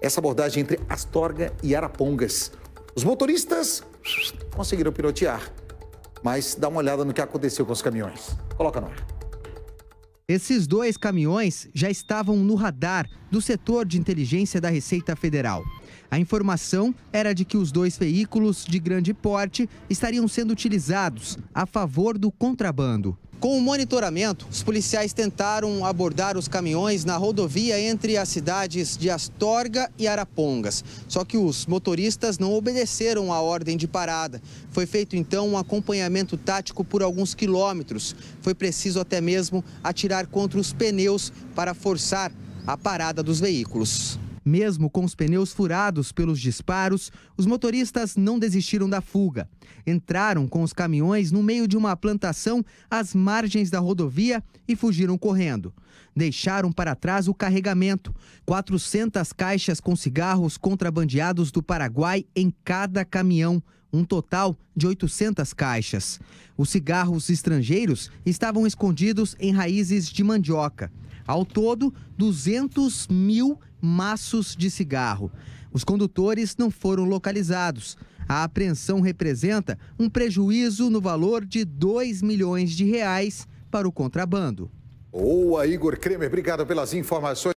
Essa abordagem entre Astorga e Arapongas. Os motoristas conseguiram pilotear, mas dá uma olhada no que aconteceu com os caminhões. Coloca no ar. Esses dois caminhões já estavam no radar do setor de inteligência da Receita Federal. A informação era de que os dois veículos de grande porte estariam sendo utilizados a favor do contrabando. Com o monitoramento, os policiais tentaram abordar os caminhões na rodovia entre as cidades de Astorga e Arapongas. Só que os motoristas não obedeceram à ordem de parada. Foi feito então um acompanhamento tático por alguns quilômetros. Foi preciso até mesmo atirar contra os pneus para forçar a parada dos veículos. Mesmo com os pneus furados pelos disparos, os motoristas não desistiram da fuga. Entraram com os caminhões no meio de uma plantação às margens da rodovia e fugiram correndo. Deixaram para trás o carregamento: 400 caixas com cigarros contrabandeados do Paraguai em cada caminhão um total de 800 caixas. Os cigarros estrangeiros estavam escondidos em raízes de mandioca. Ao todo, 200 mil maços de cigarro. Os condutores não foram localizados. A apreensão representa um prejuízo no valor de 2 milhões de reais para o contrabando. Boa, Igor Kremer, obrigado pelas informações.